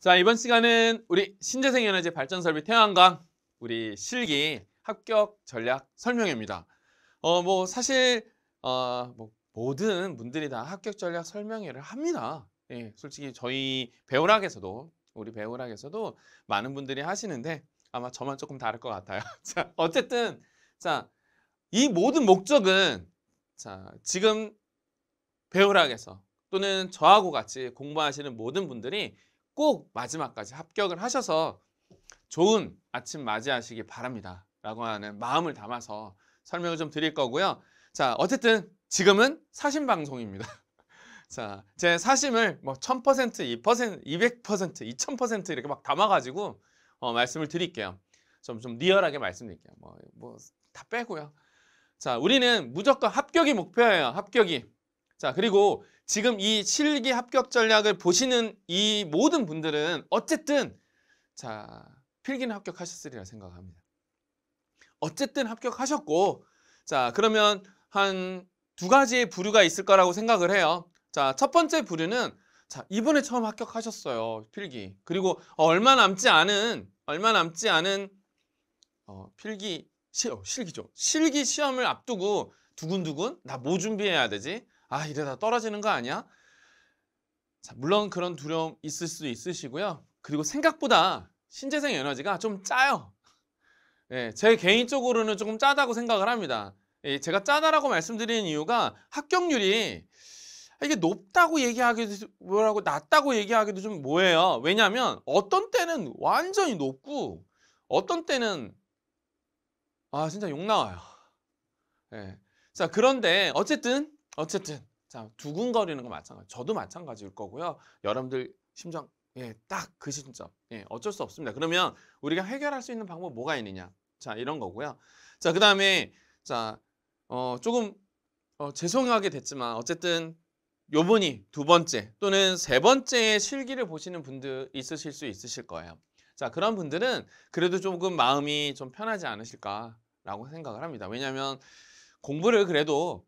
자 이번 시간은 우리 신재생 에너지 발전 설비 태양광 우리 실기 합격 전략 설명회입니다. 어 뭐 사실 어 뭐 모든 분들이 다 합격 전략 설명회를 합니다. 예, 솔직히 저희 배우락에서도 우리 배우락에서도 많은 분들이 하시는데 아마 저만 조금 다를 것 같아요. 자 어쨌든 자 이 모든 목적은 자 지금 배우락에서 또는 저하고 같이 공부하시는 모든 분들이 꼭 마지막까지 합격을 하셔서 좋은 아침 맞이하시기 바랍니다. 라고 하는 마음을 담아서 설명을 좀 드릴 거고요. 자, 어쨌든 지금은 사심 방송입니다. 자, 제 사심을 뭐 1000%, 200%, 200%, 2000% 이렇게 막 담아가지고 어, 말씀을 드릴게요. 좀, 좀 리얼하게 말씀드릴게요. 뭐, 뭐, 다 빼고요. 자, 우리는 무조건 합격이 목표예요. 합격이. 자, 그리고 지금 이 실기 합격 전략을 보시는 이 모든 분들은 어쨌든 자 필기는 합격하셨으리라 생각합니다. 어쨌든 합격하셨고 자 그러면 한 두 가지의 부류가 있을 거라고 생각을 해요. 자 첫 번째 부류는 자 이번에 처음 합격하셨어요 필기 그리고 얼마 남지 않은 얼마 남지 않은 어, 필기 시, 실기죠 실기 시험을 앞두고 두근두근 나 뭐 준비해야 되지 아 이러다 떨어지는 거 아니야? 자, 물론 그런 두려움 있을 수도 있으시고요. 그리고 생각보다 신재생 에너지가 좀 짜요. 예, 제 개인적으로는 조금 짜다고 생각을 합니다. 예, 제가 짜다라고 말씀드리는 이유가 합격률이 아, 이게 높다고 얘기하기도 뭐라고 낮다고 얘기하기도 좀 뭐예요. 왜냐하면 어떤 때는 완전히 높고 어떤 때는 아 진짜 욕 나와요. 예. 자 그런데 어쨌든 어쨌든 자 두근거리는 거 마찬가지. 저도 마찬가지일 거고요. 여러분들 심정 예, 딱그 시점. 예, 어쩔 수 없습니다. 그러면 우리가 해결할 수 있는 방법 뭐가 있느냐? 자, 이런 거고요. 자, 그다음에 자, 어, 조금 어, 죄송하게 됐지만 어쨌든 요번이 두 번째 또는 세 번째의 실기를 보시는 분들 있으실 수 있으실 거예요. 자, 그런 분들은 그래도 조금 마음이 좀 편하지 않으실까라고 생각을 합니다. 왜냐하면 공부를 그래도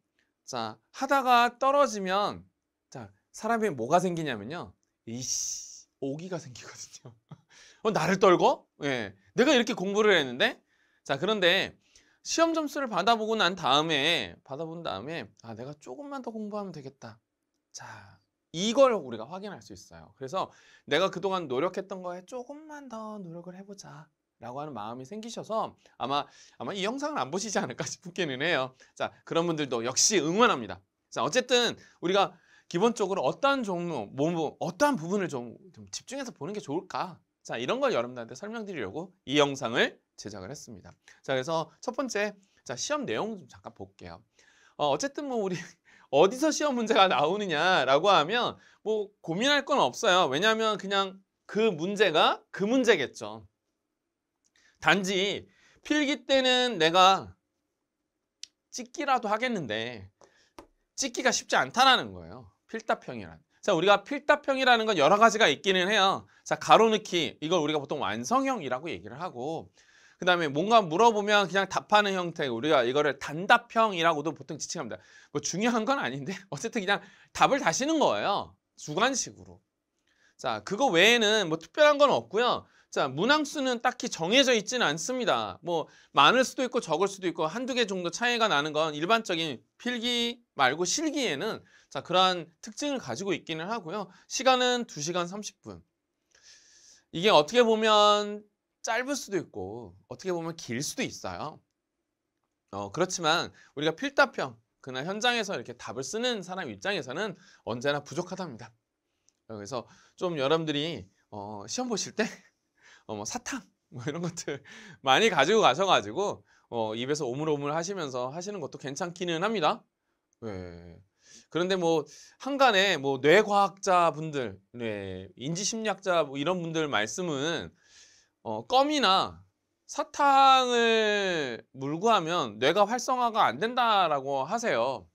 자, 하다가 떨어지면 자, 사람이 뭐가 생기냐면요. 이씨, 오기가 생기거든요. 어, 나를 떨고? 예. 내가 이렇게 공부를 했는데? 자, 그런데 시험 점수를 받아보고 난 다음에 받아본 다음에 아, 내가 조금만 더 공부하면 되겠다. 자, 이걸 우리가 확인할 수 있어요. 그래서 내가 그동안 노력했던 거에 조금만 더 노력을 해보자. 라고 하는 마음이 생기셔서 아마 아마 이 영상을 안 보시지 않을까 싶기는 해요. 자, 그런 분들도 역시 응원합니다. 자, 어쨌든 우리가 기본적으로 어떠한 종류, 뭐, 뭐, 어떠한 부분을 좀, 좀 집중해서 보는 게 좋을까? 자, 이런 걸 여러분들한테 설명드리려고 이 영상을 제작을 했습니다. 자, 그래서 첫 번째, 자, 시험 내용 좀 잠깐 볼게요. 어, 어쨌든 뭐 우리 어디서 시험 문제가 나오느냐라고 하면 뭐 고민할 건 없어요. 왜냐하면 그냥 그 문제가 그 문제겠죠. 단지 필기 때는 내가 찍기라도 하겠는데 찍기가 쉽지 않다라는 거예요. 필답형이란. 자, 우리가 필답형이라는 건 여러 가지가 있기는 해요. 자, 가로넣기. 이걸 우리가 보통 완성형이라고 얘기를 하고 그 다음에 뭔가 물어보면 그냥 답하는 형태 우리가 이거를 단답형이라고도 보통 지칭합니다. 뭐 중요한 건 아닌데 어쨌든 그냥 답을 다시는 거예요. 주관식으로. 자, 그거 외에는 뭐 특별한 건 없고요. 자, 문항수는 딱히 정해져 있지는 않습니다. 뭐 많을 수도 있고 적을 수도 있고 한두 개 정도 차이가 나는 건 일반적인 필기 말고 실기에는 자, 그러한 특징을 가지고 있기는 하고요. 시간은 2시간 30분. 이게 어떻게 보면 짧을 수도 있고 어떻게 보면 길 수도 있어요. 어, 그렇지만 우리가 필답형 그날 현장에서 이렇게 답을 쓰는 사람 입장에서는 언제나 부족하답니다. 그래서 좀 여러분들이 어, 시험 보실 때 어, 뭐 사탕 뭐 이런 것들 많이 가지고 가셔가지고 어, 입에서 오물오물 하시면서 하시는 것도 괜찮기는 합니다. 네. 그런데 뭐 한간에 뭐 뇌과학자 분들, 네, 인지심리학자 뭐 이런 분들 말씀은 어, 껌이나 사탕을 물고하면 뇌가 활성화가 안 된다라고 하세요.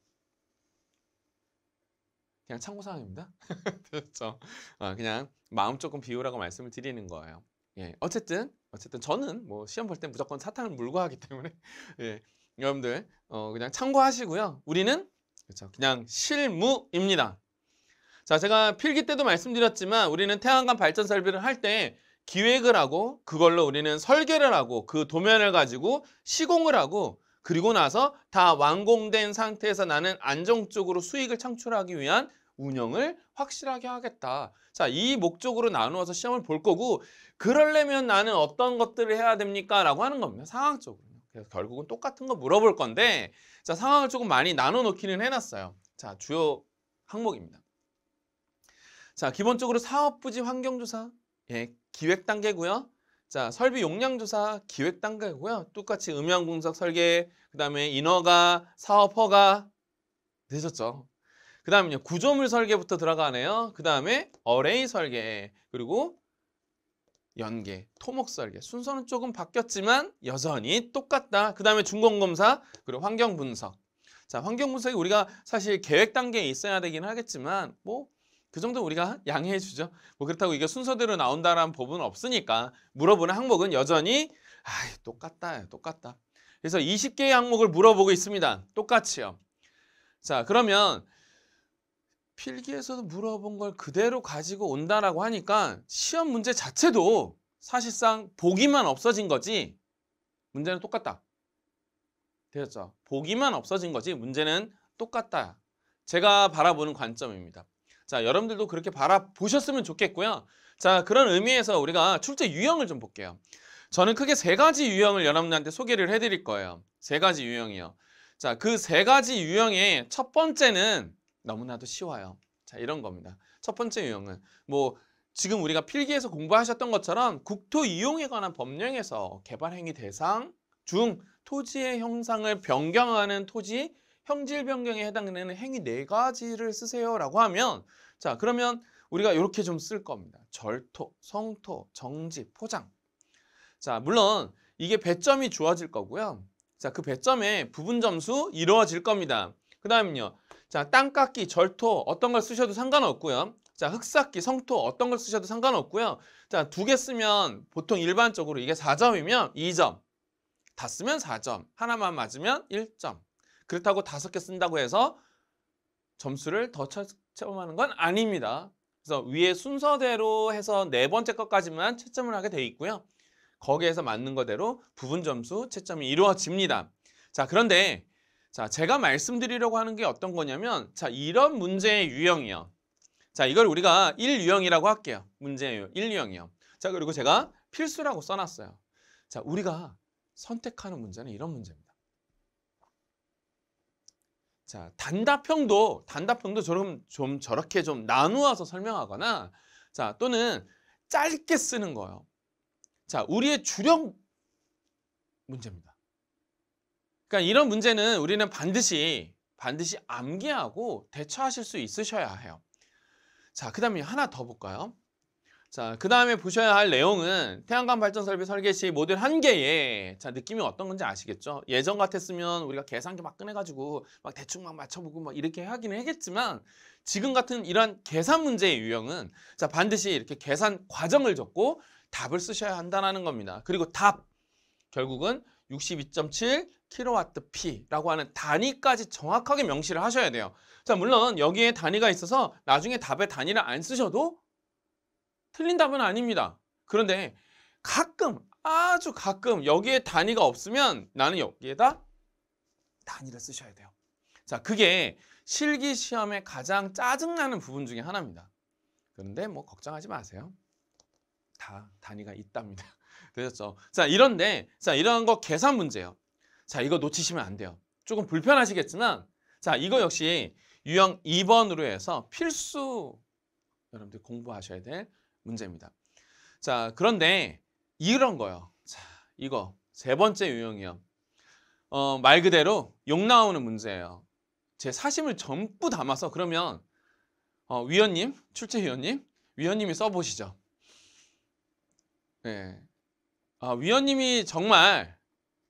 그냥 참고사항입니다. 그렇죠. 어, 그냥 마음 조금 비우라고 말씀을 드리는 거예요. 예, 어쨌든 어쨌든 저는 뭐 시험 볼 때 무조건 사탕을 물고 하기 때문에 예, 여러분들 어, 그냥 참고하시고요. 우리는 그렇죠, 그냥 실무입니다. 자, 제가 필기 때도 말씀드렸지만 우리는 태양광 발전 설비를 할 때 기획을 하고 그걸로 우리는 설계를 하고 그 도면을 가지고 시공을 하고 그리고 나서 다 완공된 상태에서 나는 안정적으로 수익을 창출하기 위한 운영을 확실하게 하겠다. 자, 이 목적으로 나누어서 시험을 볼 거고 그러려면 나는 어떤 것들을 해야 됩니까? 라고 하는 겁니다. 상황적으로. 그래서 결국은 똑같은 거 물어볼 건데 자, 상황을 조금 많이 나눠 놓기는 해놨어요. 자, 주요 항목입니다. 자, 기본적으로 사업 부지 환경조사, 예, 기획 단계고요. 자, 설비 용량 조사 기획 단계고요. 똑같이 음향 분석 설계, 그다음에 인허가, 사업 허가 되셨죠? 그다음에 구조물 설계부터 들어가네요. 그 다음에 어레이 설계 그리고 연계, 토목 설계 순서는 조금 바뀌었지만 여전히 똑같다. 그 다음에 중공검사 그리고 환경 분석 자, 환경 분석이 우리가 사실 계획 단계에 있어야 되긴 하겠지만 뭐 그 정도 우리가 양해해 주죠. 뭐 그렇다고 이게 순서대로 나온다라는 분은 없으니까 물어보는 항목은 여전히 아, 똑같다. 똑같다. 그래서 20개의 항목을 물어보고 있습니다. 똑같이요. 자, 그러면 필기에서도 물어본 걸 그대로 가지고 온다라고 하니까 시험 문제 자체도 사실상 보기만 없어진 거지 문제는 똑같다. 되었죠? 보기만 없어진 거지 문제는 똑같다. 제가 바라보는 관점입니다. 자, 여러분들도 그렇게 바라보셨으면 좋겠고요. 자, 그런 의미에서 우리가 출제 유형을 좀 볼게요. 저는 크게 세 가지 유형을 여러분들한테 소개를 해드릴 거예요. 세 가지 유형이요. 자, 그 세 가지 유형의 첫 번째는 너무나도 쉬워요. 자, 이런 겁니다. 첫 번째 유형은 뭐 지금 우리가 필기에서 공부하셨던 것처럼 국토 이용에 관한 법령에서 개발행위 대상 중 토지의 형상을 변경하는 토지 형질 변경에 해당되는 행위 네 가지를 쓰세요라고 하면 자 그러면 우리가 이렇게 좀 쓸 겁니다. 절토, 성토, 정지, 포장. 자 물론 이게 배점이 주어질 거고요. 자그 배점에 부분 점수 이루어질 겁니다. 그 다음은요. 자, 땅깎기, 절토 어떤 걸 쓰셔도 상관없고요. 자, 흑삭기, 성토 어떤 걸 쓰셔도 상관없고요. 자, 두 개 쓰면 보통 일반적으로 이게 4점이면 2점. 다 쓰면 4점. 하나만 맞으면 1점. 그렇다고 다섯 개 쓴다고 해서 점수를 더 채점하는 건 아닙니다. 그래서 위에 순서대로 해서 네 번째 것까지만 채점을 하게 돼 있고요. 거기에서 맞는 거대로 부분 점수 채점이 이루어집니다. 자, 그런데 자, 제가 말씀드리려고 하는 게 어떤 거냐면 자, 이런 문제의 유형이요. 자, 이걸 우리가 1유형이라고 할게요. 문제의 1유형이요. 자, 그리고 제가 필수라고 써놨어요. 자, 우리가 선택하는 문제는 이런 문제입니다. 자, 단답형도 단답형도 저럼 좀 저렇게 좀 나누어서 설명하거나 자, 또는 짧게 쓰는 거예요. 자, 우리의 주력 문제입니다. 그러니까 이런 문제는 우리는 반드시 반드시 암기하고 대처하실 수 있으셔야 해요. 자, 그 다음에 하나 더 볼까요? 자, 그 다음에 보셔야 할 내용은 태양광 발전 설비 설계 시 모듈 한 개에 자, 느낌이 어떤 건지 아시겠죠? 예전 같았으면 우리가 계산기 막 꺼내가지고 막 대충 막 맞춰보고 막 이렇게 하기는 했겠지만 지금 같은 이런 계산 문제의 유형은 자, 반드시 이렇게 계산 과정을 적고 답을 쓰셔야 한다는 겁니다. 그리고 답, 결국은 62.7, 킬로와트 P라고 하는 단위까지 정확하게 명시를 하셔야 돼요. 자, 물론 여기에 단위가 있어서 나중에 답에 단위를 안 쓰셔도 틀린 답은 아닙니다. 그런데 가끔 아주 가끔 여기에 단위가 없으면 나는 여기에다 단위를 쓰셔야 돼요. 자, 그게 실기 시험에 가장 짜증나는 부분 중에 하나입니다. 그런데 뭐 걱정하지 마세요. 다 단위가 있답니다. 되셨죠? 자, 이런데 자, 이런 거 계산 문제예요. 자, 이거 놓치시면 안 돼요. 조금 불편하시겠지만 자, 이거 역시 유형 2번으로 해서 필수 여러분들 공부하셔야 될 문제입니다. 자, 그런데 이런 거요. 자, 이거 세 번째 유형이요. 어, 말 그대로 욕 나오는 문제예요. 제 사심을 전부 담아서 그러면 어, 위원님, 출제 위원님, 위원님이 써보시죠. 네. 아, 위원님이 정말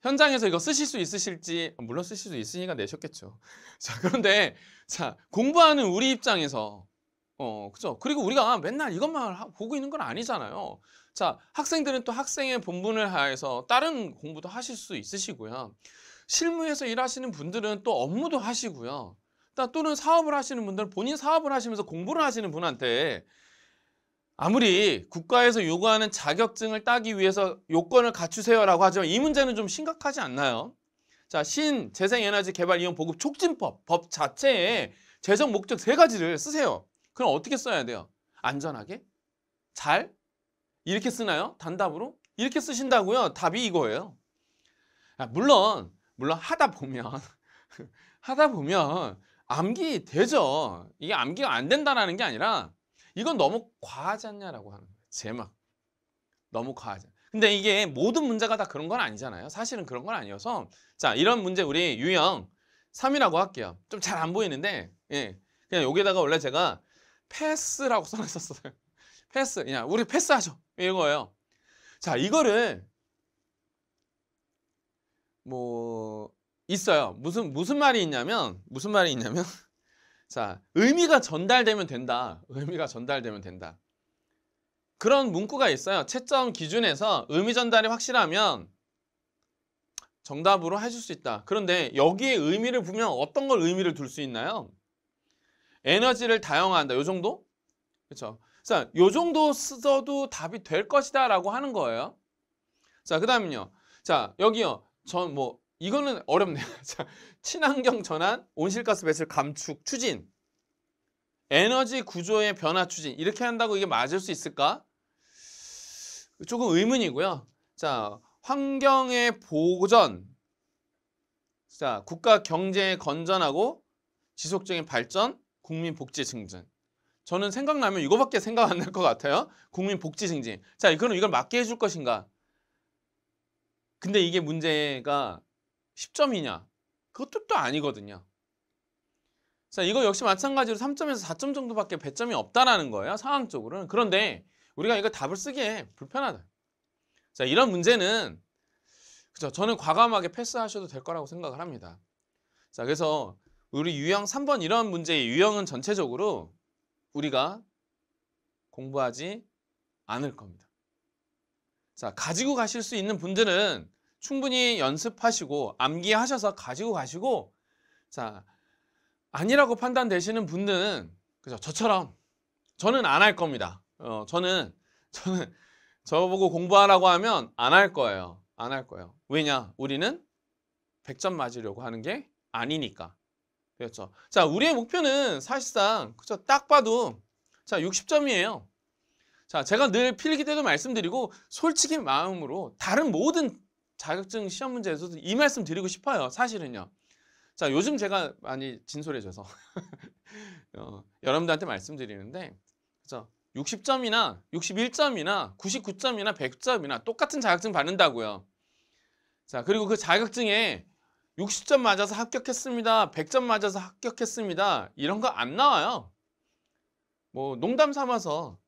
현장에서 이거 쓰실 수 있으실지 물론 쓰실 수 있으니까 내셨겠죠. 자 그런데 자 공부하는 우리 입장에서 어 그죠? 그리고 우리가 맨날 이것만 보고 있는 건 아니잖아요. 자 학생들은 또 학생의 본분을 하여서 다른 공부도 하실 수 있으시고요. 실무에서 일하시는 분들은 또 업무도 하시고요. 또는 사업을 하시는 분들 본인 사업을 하시면서 공부를 하시는 분한테 아무리 국가에서 요구하는 자격증을 따기 위해서 요건을 갖추세요라고 하지만 이 문제는 좀 심각하지 않나요? 자, 신재생에너지 개발 이용 보급 촉진법, 법 자체에 재정 목적 세 가지를 쓰세요. 그럼 어떻게 써야 돼요? 안전하게? 잘? 이렇게 쓰나요? 단답으로? 이렇게 쓰신다고요? 답이 이거예요. 아, 물론, 물론 하다 보면, 하다 보면 암기 되죠. 이게 암기가 안된다는게 아니라 이건 너무 과하지 않냐라고 하는 거예요. 제막. 너무 과하지. 않냐. 근데 이게 모든 문제가 다 그런 건 아니잖아요. 사실은 그런 건 아니어서 자 이런 문제 우리 유형 3이라고 할게요. 좀 잘 안 보이는데 예 그냥 여기다가 원래 제가 패스라고 써놨었어요. 패스 그냥 우리 패스하죠 이거예요. 자 이거를 뭐 있어요. 무슨 무슨 말이 있냐면 무슨 말이 있냐면 자, 의미가 전달되면 된다. 의미가 전달되면 된다. 그런 문구가 있어요. 채점 기준에서 의미 전달이 확실하면 정답으로 해줄 수 있다. 그런데 여기에 의미를 보면 어떤 걸 의미를 둘 수 있나요? 에너지를 다양화한다. 요 정도? 그렇죠. 자, 요 정도 쓰 써도 답이 될 것이다 라고 하는 거예요. 자, 그 다음은요. 자, 여기요. 전뭐 이거는 어렵네요. 자, 친환경 전환, 온실가스 배출 감축 추진, 에너지 구조의 변화 추진 이렇게 한다고 이게 맞을 수 있을까? 조금 의문이고요. 자, 환경의 보전, 자, 국가 경제의 건전하고 지속적인 발전, 국민 복지 증진. 저는 생각나면 이거밖에 생각 안 날 것 같아요. 국민 복지 증진. 자, 그럼 이걸 맞게 해줄 것인가? 근데 이게 문제가 10점이냐? 그것도 또 아니거든요. 자, 이거 역시 마찬가지로 3점에서 4점 정도밖에 배점이 없다라는 거예요. 상황적으로는. 그런데 우리가 이거 답을 쓰기에 불편하다. 자, 이런 문제는 그죠? 저는 과감하게 패스하셔도 될 거라고 생각을 합니다. 자, 그래서 우리 유형 3번 이런 문제의 유형은 전체적으로 우리가 공부하지 않을 겁니다. 자, 가지고 가실 수 있는 분들은 충분히 연습하시고 암기하셔서 가지고 가시고 자 아니라고 판단되시는 분들은 그죠 저처럼 저는 안 할 겁니다. 어 저는 저는 저보고 공부하라고 하면 안 할 거예요. 안 할 거예요. 왜냐? 우리는 100점 맞으려고 하는 게 아니니까. 그렇죠. 자, 우리의 목표는 사실상 그죠? 딱 봐도 자, 60점이에요. 자, 제가 늘 필기 때도 말씀드리고 솔직히 마음으로 다른 모든 자격증 시험 문제에서도 이 말씀 드리고 싶어요. 사실은요. 자, 요즘 제가 많이 진솔해져서 어, 여러분들한테 말씀드리는데 그죠? 60점이나 61점이나 99점이나 100점이나 똑같은 자격증 받는다고요. 자, 그리고 그 자격증에 60점 맞아서 합격했습니다. 100점 맞아서 합격했습니다. 이런 거 안 나와요. 뭐 농담 삼아서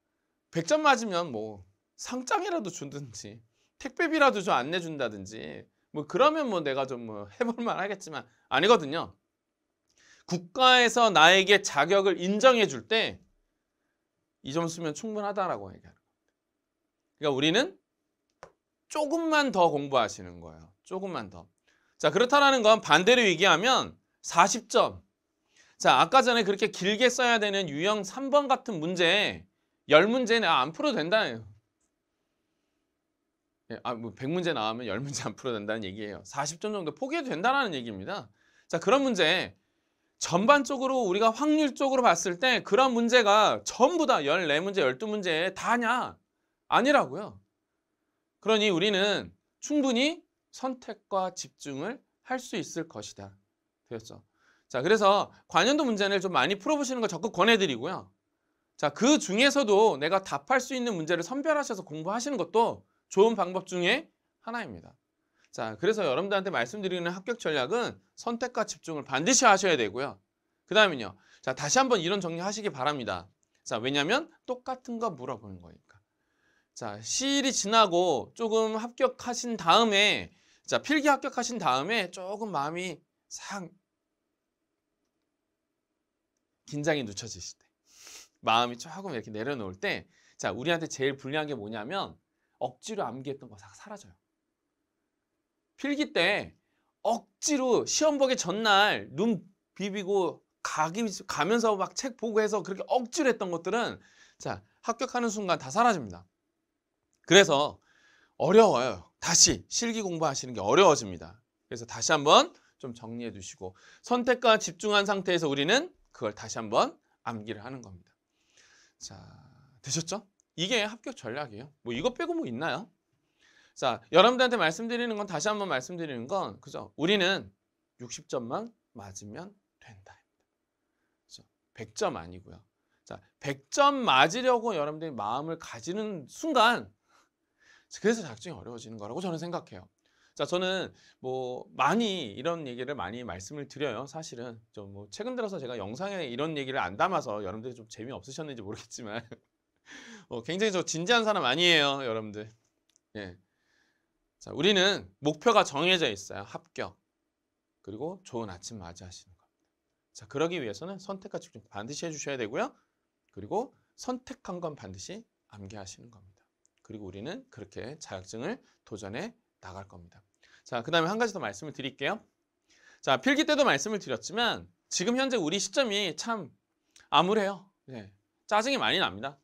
100점 맞으면 뭐 상장이라도 준든지 택배비라도 좀 안 내준다든지 뭐 그러면 뭐 내가 좀 뭐 해볼만 하겠지만 아니거든요. 국가에서 나에게 자격을 인정해 줄때 이 점수면 충분하다라고 얘기하는 겁니다. 그러니까 우리는 조금만 더 공부하시는 거예요. 조금만 더. 자 그렇다라는 건 반대로 얘기하면 40점. 자 아까 전에 그렇게 길게 써야 되는 유형 3번 같은 문제 10문제는 아, 안 풀어도 된다예요. 예, 아, 뭐 100문제 나오면 10문제 안 풀어야 된다는 얘기예요. 40점 정도 포기해도 된다는 얘기입니다. 자, 그런 문제 전반적으로 우리가 확률적으로 봤을 때 그런 문제가 전부 다 14문제, 12문제 다냐? 아니라고요. 그러니 우리는 충분히 선택과 집중을 할 수 있을 것이다. 되었죠. 자, 그래서 관연도 문제를 좀 많이 풀어보시는 걸 적극 권해드리고요. 자, 그 중에서도 내가 답할 수 있는 문제를 선별하셔서 공부하시는 것도 좋은 방법 중에 하나입니다. 자, 그래서 여러분들한테 말씀드리는 합격 전략은 선택과 집중을 반드시 하셔야 되고요. 그 다음은요. 자, 다시 한번 이런 정리하시기 바랍니다. 자, 왜냐면 똑같은 거 물어보는 거니까. 자, 시일이 지나고 조금 합격하신 다음에 자, 필기 합격하신 다음에 조금 마음이 상 긴장이 늦춰지실 때 마음이 조금 이렇게 내려놓을 때 자, 우리한테 제일 불리한 게 뭐냐면 억지로 암기했던 거 다 사라져요. 필기 때 억지로 시험 보기 전날 눈 비비고 가기, 가면서 막 책 보고 해서 그렇게 억지로 했던 것들은 자 합격하는 순간 다 사라집니다. 그래서 어려워요. 다시 실기 공부하시는 게 어려워집니다. 그래서 다시 한번 좀 정리해 두시고 선택과 집중한 상태에서 우리는 그걸 다시 한번 암기를 하는 겁니다. 자, 되셨죠? 이게 합격 전략이에요. 뭐 이거 빼고 뭐 있나요? 자, 여러분들한테 말씀드리는 건 다시 한번 말씀드리는 건 그죠? 우리는 60점만 맞으면 된다. 그죠? 100점 아니고요. 자, 100점 맞으려고 여러분들이 마음을 가지는 순간 그래서 작정이 어려워지는 거라고 저는 생각해요. 자, 저는 뭐 많이 이런 얘기를 많이 말씀을 드려요. 사실은 좀 뭐 최근 들어서 제가 영상에 이런 얘기를 안 담아서 여러분들이 좀 재미없으셨는지 모르겠지만 어, 굉장히 저 진지한 사람 아니에요, 여러분들. 예. 자, 우리는 목표가 정해져 있어요. 합격. 그리고 좋은 아침 맞이하시는 겁니다. 자, 그러기 위해서는 선택과 집중 반드시 해주셔야 되고요. 그리고 선택한 건 반드시 암기하시는 겁니다. 그리고 우리는 그렇게 자격증을 도전해 나갈 겁니다. 자, 그 다음에 한 가지 더 말씀을 드릴게요. 자, 필기 때도 말씀을 드렸지만 지금 현재 우리 시점이 참 암울해요. 예. 짜증이 많이 납니다.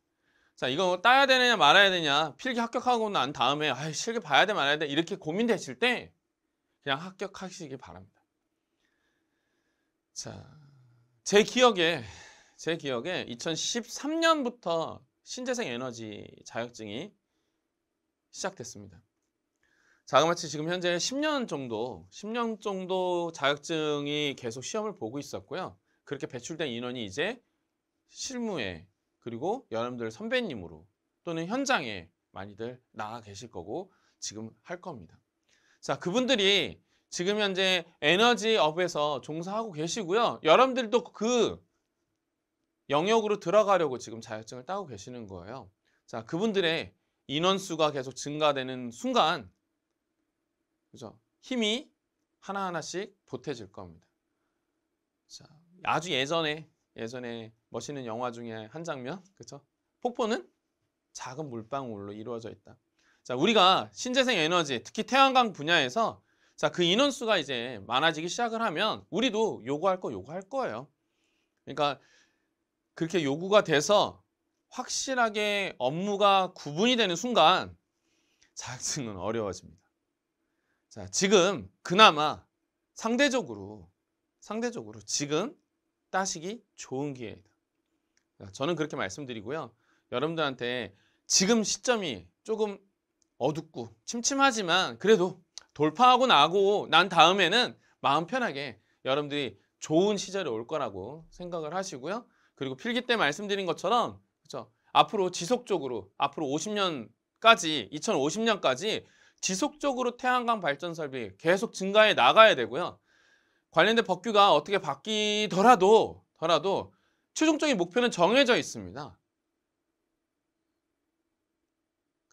자 이거 따야 되느냐 말아야 되냐 필기 합격하고 난 다음에 아 실기 봐야 돼 말아야 돼 이렇게 고민되실 때 그냥 합격하시기 바랍니다. 자, 제 기억에 제 기억에 2013년부터 신재생 에너지 자격증이 시작됐습니다. 자그마치 지금 현재 10년 정도, 10년 정도 자격증이 계속 시험을 보고 있었고요. 그렇게 배출된 인원이 이제 실무에 그리고 여러분들 선배님으로 또는 현장에 많이들 나가 계실 거고 지금 할 겁니다. 자, 그분들이 지금 현재 에너지업에서 종사하고 계시고요. 여러분들도 그 영역으로 들어가려고 지금 자격증을 따고 계시는 거예요. 자, 그분들의 인원수가 계속 증가되는 순간 그죠? 힘이 하나하나씩 보태질 겁니다. 자, 아주 예전에 예전에 멋있는 영화 중에 한 장면, 그렇죠? 폭포는 작은 물방울로 이루어져 있다. 자, 우리가 신재생 에너지, 특히 태양광 분야에서 자, 그 인원수가 이제 많아지기 시작을 하면 우리도 요구할 거 요구할 거예요. 그러니까 그렇게 요구가 돼서 확실하게 업무가 구분이 되는 순간 자격증은 어려워집니다. 자, 지금 그나마 상대적으로 상대적으로 지금 따시기 좋은 기회이다. 아, 저는 그렇게 말씀드리고요. 여러분들한테 지금 시점이 조금 어둡고 침침하지만 그래도 돌파하고 나고 난 다음에는 마음 편하게 여러분들이 좋은 시절이 올 거라고 생각을 하시고요. 그리고 필기 때 말씀드린 것처럼 그렇죠? 앞으로 지속적으로 앞으로 50년까지 2050년까지 지속적으로 태양광 발전 설비 계속 증가해 나가야 되고요. 관련된 법규가 어떻게 바뀌더라도 더라도 최종적인 목표는 정해져 있습니다.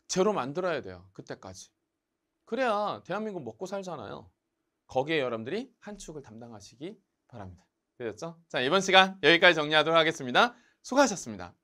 제로 만들어야 돼요. 그때까지. 그래야 대한민국 먹고 살잖아요. 거기에 여러분들이 한 축을 담당하시기 바랍니다. 되셨죠? 자, 이번 시간 여기까지 정리하도록 하겠습니다. 수고하셨습니다.